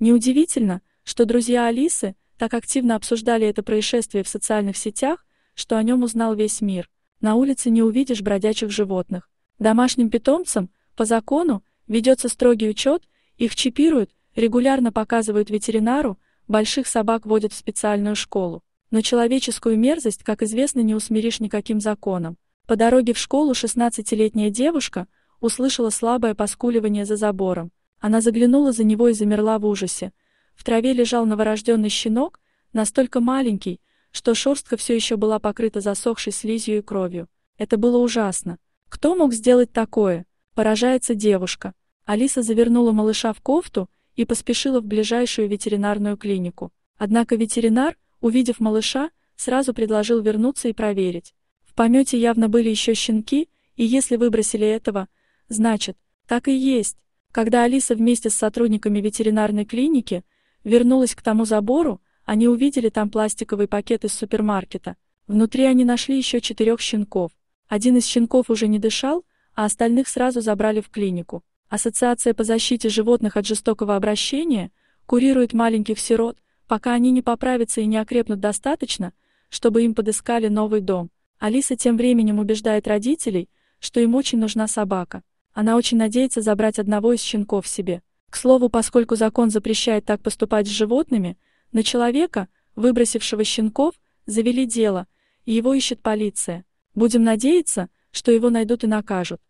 Неудивительно, что друзья Алисы так активно обсуждали это происшествие в социальных сетях, что о нем узнал весь мир. На улице не увидишь бродячих животных. Домашним питомцам, по закону, ведется строгий учет, их чипируют, регулярно показывают ветеринару, больших собак водят в специальную школу. Но человеческую мерзость, как известно, не усмиришь никаким законом. По дороге в школу 16-летняя девушка услышала слабое поскуливание за забором. Она заглянула за него и замерла в ужасе. В траве лежал новорожденный щенок, настолько маленький, что шерстка все еще была покрыта засохшей слизью и кровью. Это было ужасно. Кто мог сделать такое? Поражается девушка. Алиса завернула малыша в кофту и поспешила в ближайшую ветеринарную клинику. Однако ветеринар – Увидев малыша, сразу предложил вернуться и проверить. В помете явно были еще щенки, и если выбросили этого, значит, так и есть. Когда Алиса вместе с сотрудниками ветеринарной клиники вернулась к тому забору, они увидели там пластиковый пакет из супермаркета. Внутри они нашли еще четырех щенков. Один из щенков уже не дышал, а остальных сразу забрали в клинику. Ассоциация по защите животных от жестокого обращения курирует маленьких сирот, Пока они не поправятся и не окрепнут достаточно, чтобы им подыскали новый дом, Алиса тем временем убеждает родителей, что им очень нужна собака. Она очень надеется забрать одного из щенков себе. К слову, поскольку закон запрещает так поступать с животными, на человека, выбросившего щенков, завели дело, и его ищет полиция. Будем надеяться, что его найдут и накажут.